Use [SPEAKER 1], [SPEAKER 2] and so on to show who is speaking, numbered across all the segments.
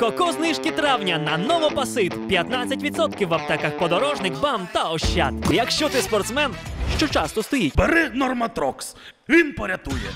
[SPEAKER 1] Коко знижки травня на новопасит 15% в аптеках подорожник, бам та ощад. Якщо ти спортсмен, що часто стоїть. Бери норматрокс. Він порятує.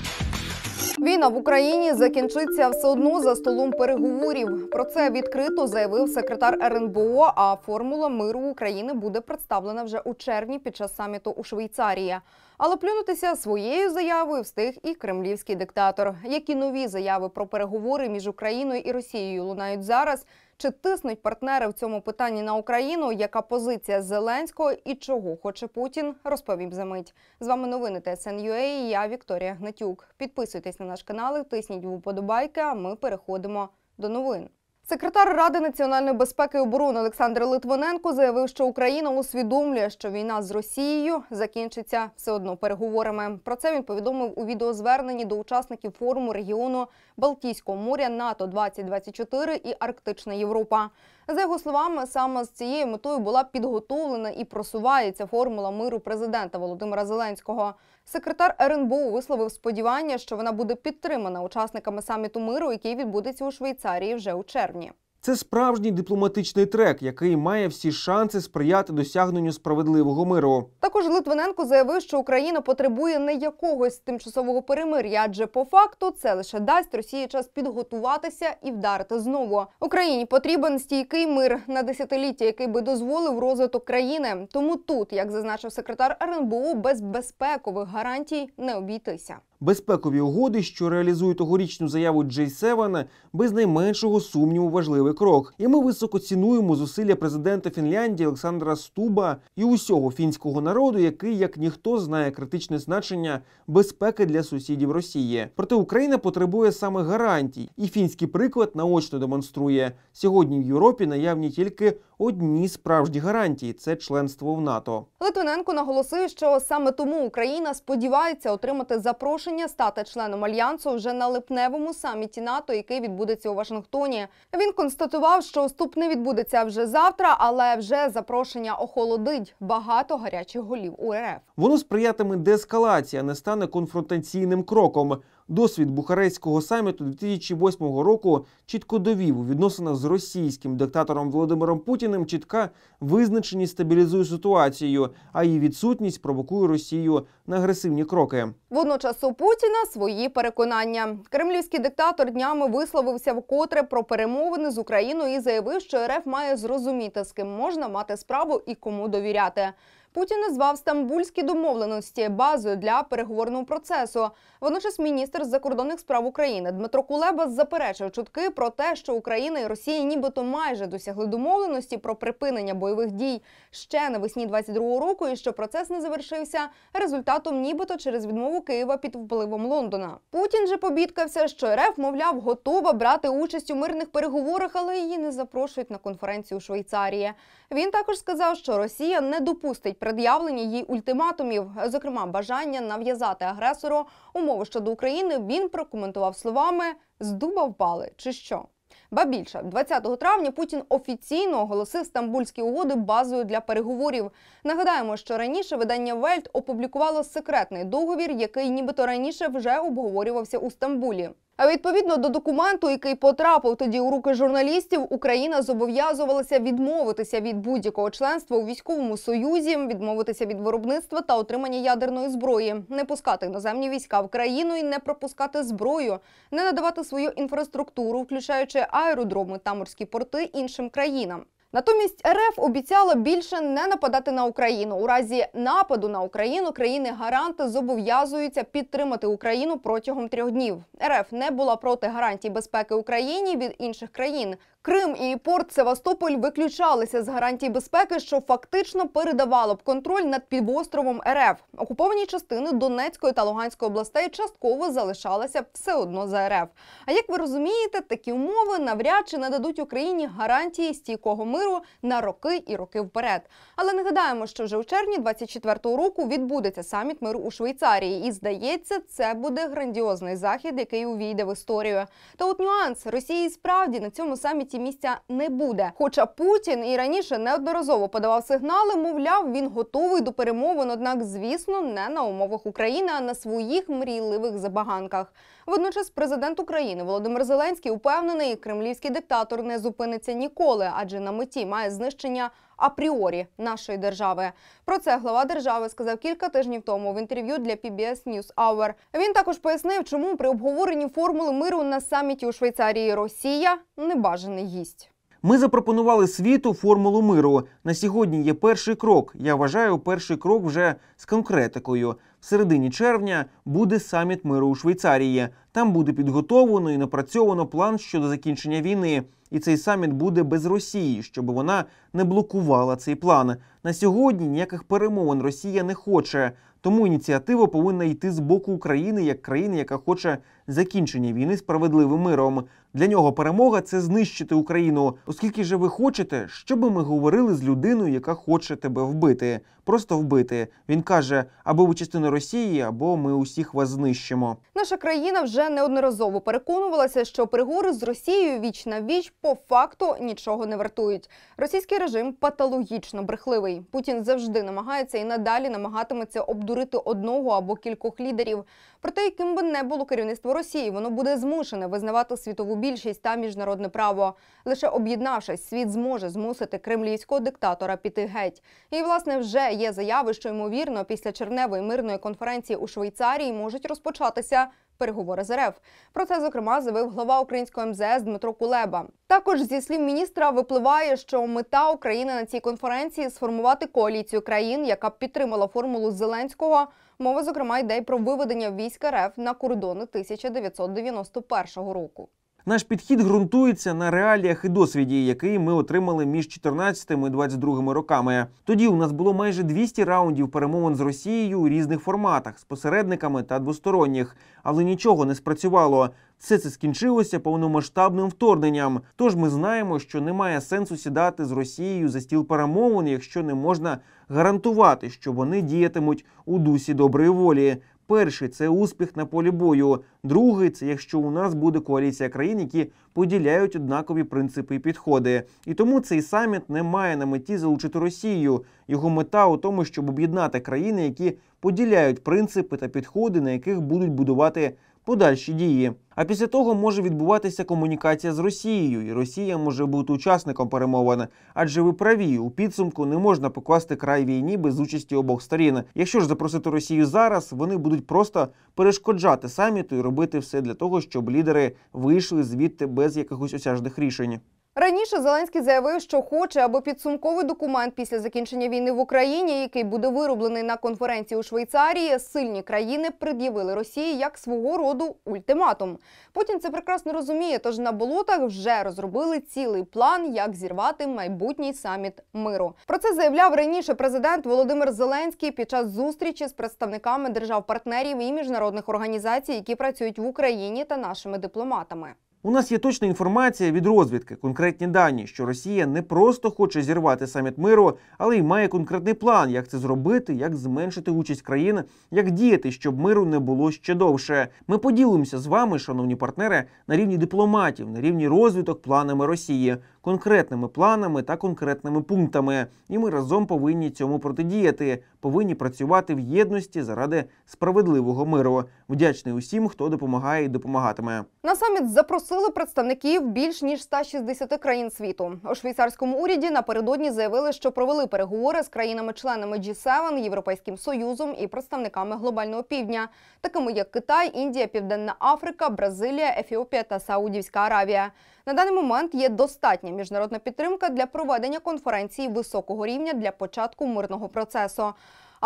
[SPEAKER 2] Війна в Україні закінчиться все одно за столом переговорів. Про це відкрито заявив секретар РНБО. А формула миру України буде представлена вже у червні під час саміту у Швейцарії. Але плюнутися своєю заявою встиг і кремлівський диктатор. Які нові заяви про переговори між Україною і Росією лунають зараз? Чи тиснуть партнери в цьому питанні на Україну? Яка позиція Зеленського і чого хоче Путін? Розповім за мить. З вами новини ТСНЮА е Я Вікторія Гнатюк. Підписуйтесь на наш канал, і тисніть вподобайки. А ми переходимо до новин. Секретар Ради національної безпеки і оборони Олександр Литвиненко заявив, що Україна усвідомлює, що війна з Росією закінчиться все одно переговорами. Про це він повідомив у відеозверненні до учасників форуму регіону Балтійського моря НАТО 2024 і Арктична Європа. За його словами, саме з цією метою була підготовлена і просувається формула миру президента Володимира Зеленського. Секретар РНБУ висловив сподівання, що вона буде підтримана учасниками саміту миру, який відбудеться у Швейцарії вже у червні.
[SPEAKER 1] Це справжній дипломатичний трек, який має всі шанси сприяти досягненню справедливого миру.
[SPEAKER 2] Також Литвиненко заявив, що Україна потребує не якогось тимчасового перемир'я, адже по факту це лише дасть Росії час підготуватися і вдарити знову. Україні потрібен стійкий мир на десятиліття, який би дозволив розвиток країни. Тому тут, як зазначив секретар РНБО, без безпекових гарантій не обійтися.
[SPEAKER 1] Безпекові угоди, що реалізують тогорічну заяву Джей Севана, без найменшого сумніву важливий крок. І ми високо цінуємо зусилля президента Фінляндії Олександра Стуба і усього фінського народу, який як ніхто знає критичне значення безпеки для сусідів Росії. Проте Україна потребує саме гарантій, і фінський приклад наочно демонструє сьогодні в Європі наявні тільки одні справжні гарантії це членство в НАТО.
[SPEAKER 2] Литвиненко наголосив, що саме тому Україна сподівається отримати запрошення стати членом альянсу вже на липневому саміті НАТО, який відбудеться у Вашингтоні. Він констатував, що вступ не відбудеться вже завтра, але вже запрошення охолодить багато гарячих голів. УРФ.
[SPEAKER 1] воно сприятиме деескалації, а не стане конфронтаційним кроком. Досвід Бухарестського саміту 2008 року чітко довів у відносинах з російським диктатором Володимиром Путіним чітка визначеність стабілізує ситуацію, а її відсутність провокує Росію на агресивні кроки.
[SPEAKER 2] Водночас у Путіна свої переконання. Кремлівський диктатор днями висловився вкотре про перемовини з Україною і заявив, що РФ має зрозуміти, з ким можна мати справу і кому довіряти. Путін назвав стамбульські домовленості базою для переговорного процесу. Водночас, міністр закордонних справ України Дмитро Кулеба заперечив чутки про те, що Україна і Росія нібито майже досягли домовленості про припинення бойових дій ще навесні 22-го року, і що процес не завершився результатом, нібито через відмову Києва під впливом Лондона. Путін же побідкався, що РФ, мовляв, готова брати участь у мирних переговорах, але її не запрошують на конференцію у Швейцарії. Він також сказав, що Росія не допустить пред'явлені їй ультиматумів, зокрема бажання нав'язати агресору умови щодо України. Він прокоментував словами з дуба впали чи що. Ба більше 20 травня Путін офіційно оголосив стамбульські угоди базою для переговорів. Нагадаємо, що раніше видання Вельт опублікувало секретний договір, який нібито раніше вже обговорювався у Стамбулі. А відповідно до документу, який потрапив тоді у руки журналістів, Україна зобов'язувалася відмовитися від будь-якого членства у військовому союзі, відмовитися від виробництва та отримання ядерної зброї, не пускати іноземні війська в країну і не пропускати зброю, не надавати свою інфраструктуру, включаючи аеродроми та морські порти іншим країнам. Натомість РФ обіцяла більше не нападати на Україну. У разі нападу на Україну країни-гаранти зобов'язуються підтримати Україну протягом трьох днів. РФ не була проти гарантій безпеки Україні від інших країн, Крим і порт Севастополь виключалися з гарантій безпеки, що фактично передавало б контроль над півостровом РФ. Окуповані частини Донецької та Луганської областей частково залишалися все одно за РФ. А як ви розумієте, такі умови навряд чи нададуть Україні гарантії стійкого миру на роки і роки вперед. Але не гадаємо, що вже у червні 24-го року відбудеться саміт миру у Швейцарії, і здається, це буде грандіозний захід, який увійде в історію. Та от нюанс Росії справді на цьому саміті парламенті місця не буде. Хоча Путін і раніше неодноразово подавав сигнали, мовляв, він готовий до перемовин. Однак, звісно, не на умовах України, а на своїх мрійливих забаганках. Водночас, президент України Володимир Зеленський упевнений, кремлівський диктатор не зупиниться ніколи, адже на меті має знищення апріорі нашої держави. Про це глава держави сказав кілька тижнів тому в інтерв'ю для PBS News Hour. Він також пояснив, чому при обговоренні формули миру на саміті у Швейцарії Росія небажаний гість.
[SPEAKER 1] Ми запропонували світу формулу миру. На сьогодні є перший крок. Я вважаю, перший крок вже з конкретикою середині червня буде саміт миру у Швейцарії, там буде підготовлено і напрацьовано план щодо закінчення війни, і цей саміт буде без Росії, щоб вона не блокувала цей план. На сьогодні ніяких перемовин Росія не хоче, тому ініціатива повинна йти з боку України як країни, яка хоче закінчення війни справедливим миром. Для нього перемога це знищити Україну, оскільки же ви хочете, щоб ми говорили з людиною, яка хоче тебе вбити, просто вбити. Він каже: або ви частина Росії, або ми усіх вас знищимо.
[SPEAKER 2] Наша країна вже неодноразово переконувалася, що переговори з Росією віч на віч по факту нічого не вартують. Російський режим патологічно брехливий. Путін завжди намагається і надалі намагатиметься обдурити одного або кількох лідерів. Проте, яким би не було керівництво Росії, воно буде змушене визнавати світову більшість та міжнародне право. Лише об'єднавшись, світ зможе змусити кремлівського диктатора піти геть. І власне вже є заяви, що ймовірно після Черневої мирної конференції у Швейцарії можуть розпочатися переговори з РФ. Про це зокрема заявив глава українського МЗС Дмитро Кулеба. Також зі слів міністра випливає, що мета України на цій конференції сформувати коаліцію країн, яка б підтримала формулу Зеленського. Мова зокрема йде про виведення війська РФ на кордони 1991 року.
[SPEAKER 1] Наш підхід ґрунтується на реаліях і досвіді, який ми отримали між 14 і 22 роками. Тоді у нас було майже 200 раундів перемовин з Росією у різних форматах з посередниками та двосторонніх, але нічого не спрацювало. Все це скінчилося повномасштабним вторгненням. Тож ми знаємо, що немає сенсу сідати з Росією за стіл перемовин, якщо не можна гарантувати, що вони діятимуть у дусі доброї волі. Перший це успіх на полі бою. Другий це якщо у нас буде коаліція країн, які поділяють однакові принципи і підходи. І тому цей саміт не має на меті залучити Росію. Його мета у тому, щоб об'єднати країни, які поділяють принципи та підходи, на яких будуть будувати подальші дії. А після того може відбуватися комунікація з Росією, і Росія може бути учасником перемовини, Адже ви праві у підсумку не можна покласти край війні без участі обох сторін. Якщо ж запросити Росію зараз, вони будуть просто перешкоджати саміту і робити все для того, щоб лідери вийшли звідти без якихось осяжних рішень.
[SPEAKER 2] Раніше Зеленський заявив, що хоче, аби підсумковий документ після закінчення війни в Україні, який буде вироблений на конференції у Швейцарії, сильні країни пред'явили Росії як свого роду ультиматум. Путін це прекрасно розуміє, тож на болотах вже розробили цілий план, як зірвати майбутній саміт миру. Про це заявляв раніше президент Володимир Зеленський під час зустрічі з представниками держав-партнерів і міжнародних організацій, які працюють в Україні та нашими дипломатами.
[SPEAKER 1] У нас є точна інформація від розвідки, конкретні дані, що Росія не просто хоче зірвати саміт миру, але й має конкретний план, як це зробити, як зменшити участь країн, як діяти, щоб миру не було ще довше. Ми поділимося з вами, шановні партнери, на рівні дипломатів, на рівні розвиток планами Росії конкретними планами та конкретними пунктами, і ми разом повинні цьому протидіяти, повинні працювати в єдності заради справедливого миру. Вдячний усім, хто допомагає і допомагатиме.
[SPEAKER 2] На саміт запросили представників більш ніж 160 країн світу. У швейцарському уряді напередодні заявили, що провели переговори з країнами-членами G7, Європейським Союзом і представниками глобального півдня, такими як Китай, Індія, Південна Африка, Бразилія, Ефіопія та Саудівська Аравія. На даний момент є достатня міжнародна підтримка для проведення конференції високого рівня для початку мирного процесу.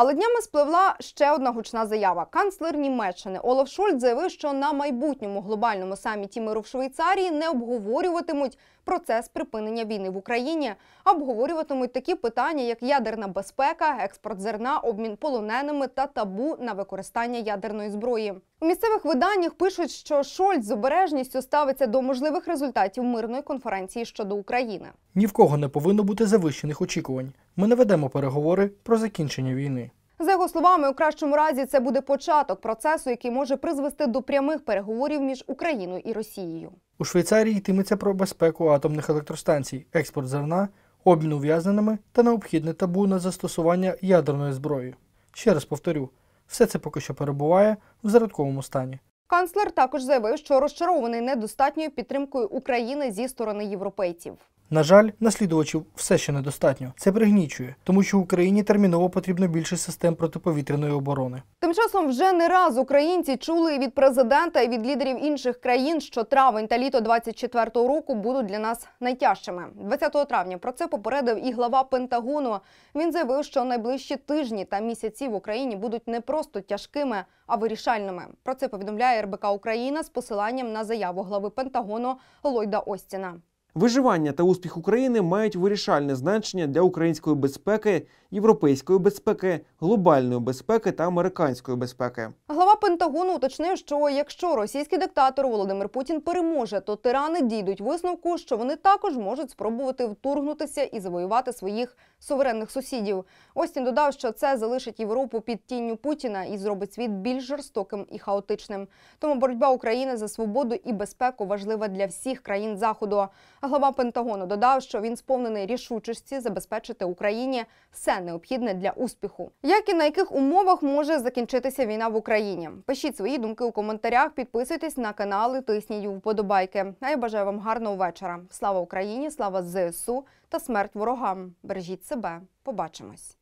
[SPEAKER 2] Але днями спливла ще одна гучна заява. Канцлер Німеччини Олаф Шольц заявив, що на майбутньому глобальному саміті миру в Швейцарії не обговорюватимуть процес припинення війни в Україні, а обговорюватимуть такі питання, як ядерна безпека, експорт зерна, обмін полоненими та табу на використання ядерної зброї. У місцевих виданнях пишуть, що Шольц з обережністю ставиться до можливих результатів мирної конференції щодо України. Ні в кого не повинно бути завищених очікувань ми не ведемо переговори про закінчення війни. За його словами, у кращому разі це буде початок процесу, який може призвести до прямих переговорів між Україною і Росією. У Швейцарії йтиметься про безпеку атомних електростанцій, експорт зерна, обмін ув'язненими та необхідне табу на застосування ядерної зброї. Ще раз повторю, все це поки що перебуває в зародковому стані. Канцлер також заявив, що розчарований недостатньою підтримкою України зі сторони європейців. На жаль, наслідувачів все ще недостатньо. Це пригнічує, тому що Україні терміново потрібно більше систем протиповітряної оборони. Тим часом вже не раз українці чули від президента і від лідерів інших країн, що травень та літо 24-го року будуть для нас найтяжчими. 20 травня про це попередив і глава Пентагону. Він заявив, що найближчі тижні та місяці в Україні будуть не просто тяжкими, а вирішальними. Про це повідомляє РБК Україна з посиланням на заяву глави Пентагону Ллойда Остіна.
[SPEAKER 1] Виживання та успіх України мають вирішальне значення для української безпеки європейської безпеки, глобальної безпеки та американської безпеки.
[SPEAKER 2] Глава Пентагону уточнив, що якщо російський диктатор Володимир Путін переможе, то тирани дійдуть висновку, що вони також можуть спробувати вторгнутися і завоювати своїх суверенних сусідів. Остін додав, що це залишить Європу під тінню Путіна і зробить світ більш жорстоким і хаотичним. Тому боротьба України за свободу і безпеку важлива для всіх країн заходу. Глава Пентагону додав, що він сповнений рішучості забезпечити Україні все необхідне для успіху. Як і на яких умовах може закінчитися війна в Україні? Пишіть свої думки у коментарях, підписуйтесь на канал і тисніть вподобайки. А я бажаю вам гарного вечора. Слава Україні! Слава ЗСУ та смерть ворогам! Бережіть себе! Побачимось!